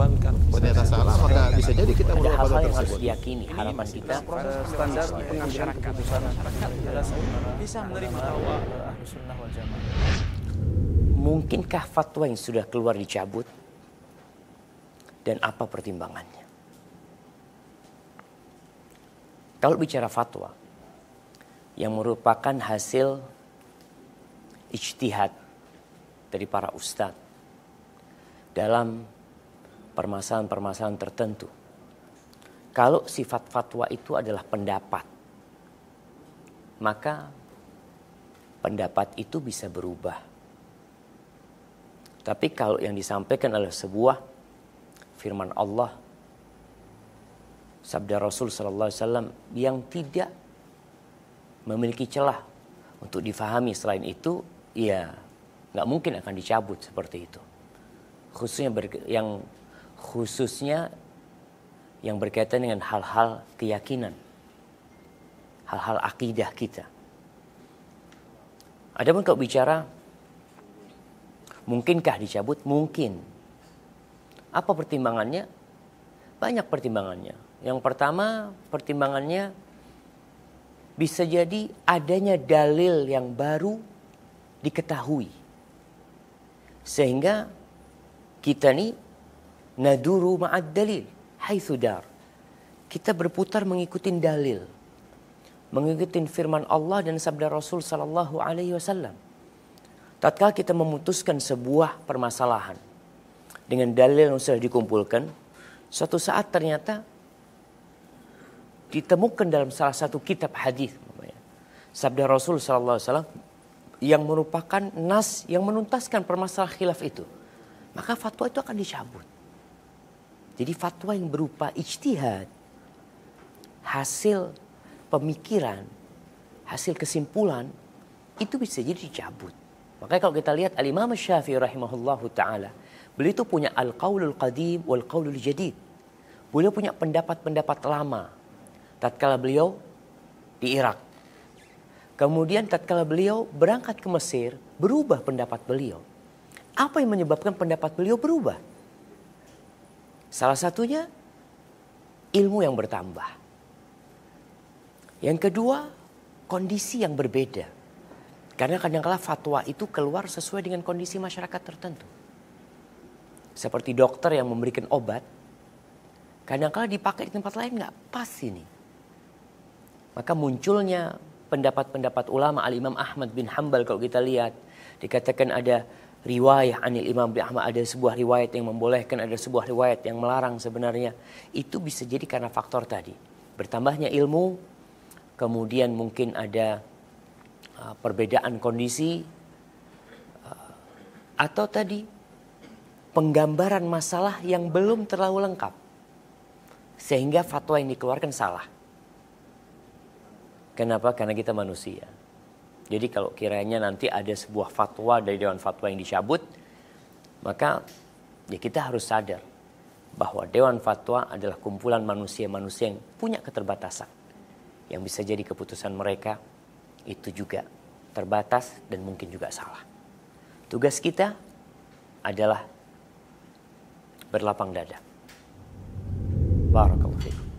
dibebankan kepada atas Allah maka bisa jadi kita berubah pada tersebut. harus diyakini harapan kita standar pengambilan keputusan bisa menerima bahwa eh, sunnah wal jamaah. Mungkinkah fatwa yang sudah keluar dicabut dan apa pertimbangannya? Kalau bicara fatwa yang merupakan hasil ijtihad dari para ustadz dalam permasalahan-permasalahan tertentu. Kalau sifat fatwa itu adalah pendapat, maka pendapat itu bisa berubah. Tapi kalau yang disampaikan adalah sebuah firman Allah, sabda Rasul Sallallahu Alaihi yang tidak memiliki celah untuk difahami selain itu, ya nggak mungkin akan dicabut seperti itu. Khususnya yang khususnya yang berkaitan dengan hal-hal keyakinan, hal-hal akidah kita. Ada pun kalau bicara mungkinkah dicabut? Mungkin. Apa pertimbangannya? Banyak pertimbangannya. Yang pertama, pertimbangannya bisa jadi adanya dalil yang baru diketahui. Sehingga kita nih naduru ma'ad dalil haitsu dar. Kita berputar mengikuti dalil. Mengikuti firman Allah dan sabda Rasul sallallahu alaihi wasallam. Tatkala kita memutuskan sebuah permasalahan dengan dalil yang sudah dikumpulkan, suatu saat ternyata ditemukan dalam salah satu kitab hadis sabda Rasul sallallahu alaihi wasallam yang merupakan nas yang menuntaskan permasalahan khilaf itu maka fatwa itu akan dicabut jadi fatwa yang berupa ijtihad, hasil pemikiran, hasil kesimpulan itu bisa jadi dicabut. Makanya kalau kita lihat Al-Imam Syafi'i rahimahullahu taala, beliau itu punya al-qaulul qadim wal qaulul jadid. Beliau punya pendapat-pendapat lama tatkala beliau di Irak. Kemudian tatkala beliau berangkat ke Mesir, berubah pendapat beliau. Apa yang menyebabkan pendapat beliau berubah? Salah satunya ilmu yang bertambah. Yang kedua, kondisi yang berbeda. Karena kadang-kala fatwa itu keluar sesuai dengan kondisi masyarakat tertentu. Seperti dokter yang memberikan obat, kadang-kala dipakai di tempat lain nggak pas ini. Maka munculnya pendapat-pendapat ulama Al-Imam Ahmad bin Hambal kalau kita lihat, dikatakan ada riwayah anil Imam bin Ahmad ada sebuah riwayat yang membolehkan ada sebuah riwayat yang melarang sebenarnya itu bisa jadi karena faktor tadi bertambahnya ilmu kemudian mungkin ada uh, perbedaan kondisi uh, atau tadi penggambaran masalah yang belum terlalu lengkap sehingga fatwa yang dikeluarkan salah kenapa karena kita manusia jadi kalau kiranya nanti ada sebuah fatwa dari Dewan Fatwa yang dicabut, maka ya kita harus sadar bahwa Dewan Fatwa adalah kumpulan manusia-manusia yang punya keterbatasan. Yang bisa jadi keputusan mereka itu juga terbatas dan mungkin juga salah. Tugas kita adalah berlapang dada. Barakallahu